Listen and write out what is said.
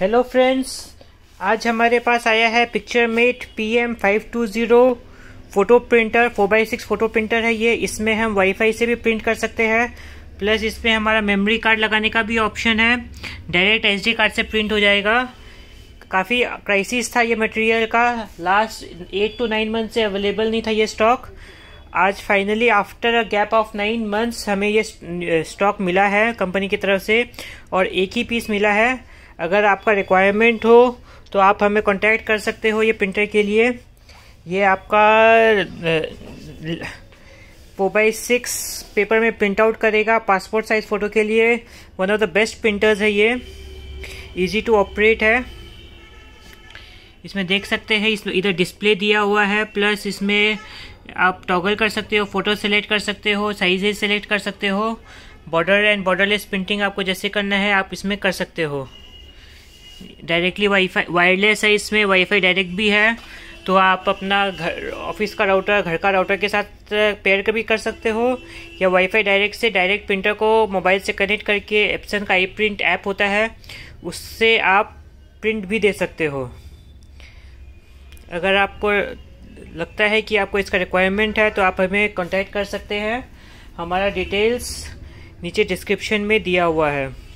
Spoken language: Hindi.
हेलो फ्रेंड्स आज हमारे पास आया है PictureMate P M five two zero photo printer four by six photo printer है ये इसमें हम वाईफाई से भी प्रिंट कर सकते हैं प्लस इसमें हमारा मेमोरी कार्ड लगाने का भी ऑप्शन है डायरेक्ट एसडी कार्ड से प्रिंट हो जाएगा काफ़ी क्राइसिस था ये मटेरियल का last eight to nine month से अवेलेबल नहीं था ये स्टॉक आज finally after a gap of nine months हमें ये स्टॉक मिला है कंपनी की तरफ से और एक ही पीस मिला है अगर आपका रिक्वायरमेंट हो तो आप हमें कांटेक्ट कर सकते हो ये प्रिंटर के लिए ये आपका बाई सिक्स पेपर में प्रिंट आउट करेगा पासपोर्ट साइज़ फ़ोटो के लिए one of the best printers है ये इजी टू ऑपरेट है इसमें देख सकते हैं इसमें इधर डिस्प्ले दिया हुआ है प्लस इसमें आप टॉगल कर सकते हो फ़ोटो सेलेक्ट कर सकते हो साइजेज सेलेक्ट कर सकते हो बॉर्डर एंड बॉर्डरलेस प्रिंटिंग आपको जैसे करना है आप इसमें कर सकते हो डायरेक्टली वाईफाई वायरलेस है इसमें वाईफाई डायरेक्ट भी है तो आप अपना घर ऑफिस का राउटर घर का राउटर के साथ पेयर कर भी कर सकते हो या वाईफाई डायरेक्ट से डायरेक्ट प्रिंटर को मोबाइल से कनेक्ट करके एप्सन का आई प्रिंट ऐप होता है उससे आप प्रिंट भी दे सकते हो अगर आपको लगता है कि आपको इसका रिक्वायरमेंट है तो आप हमें कॉन्टैक्ट कर सकते हैं हमारा डिटेल्स नीचे डिस्क्रिप्शन में दिया हुआ है